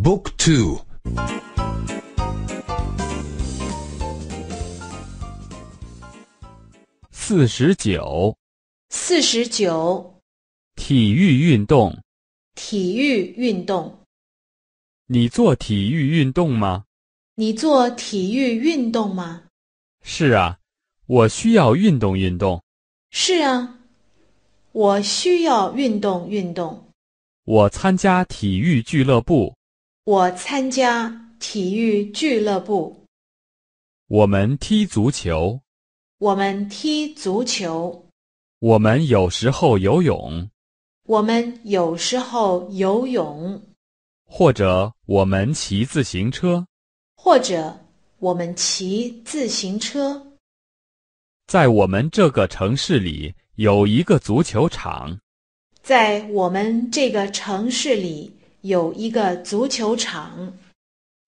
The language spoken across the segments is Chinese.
Book two. 四十九，四十九，体育运动，体育运动。你做体育运动吗？你做体育运动吗？是啊，我需要运动运动。是啊，我需要运动运动。我参加体育俱乐部。我参加体育俱乐部。我们踢足球。我们踢足球。我们有时候游泳。我们有时候游泳。或者我们骑自行车。或者我们骑自行车。在我们这个城市里有一个足球场。在我们这个城市里。有一个足球场，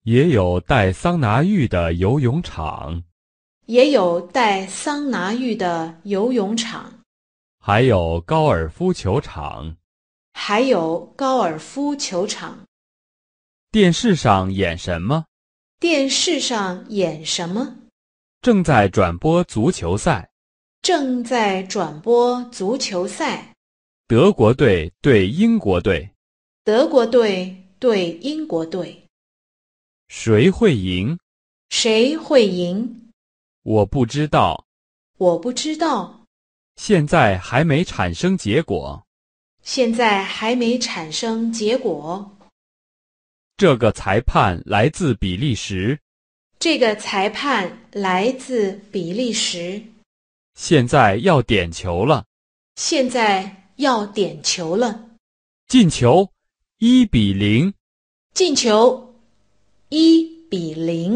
也有带桑拿浴的游泳场，也有带桑拿浴的游泳场，还有高尔夫球场，还有高尔夫球场。电视上演什么？电视上演什么？正在转播足球赛。正在转播足球赛。德国队对英国队。德国队对英国队，谁会赢？谁会赢？我不知道。我不知道。现在还没产生结果。现在还没产生结果。这个裁判来自比利时。这个裁判来自比利时。现在要点球了。现在要点球了。进球。一比零，进球，一比零。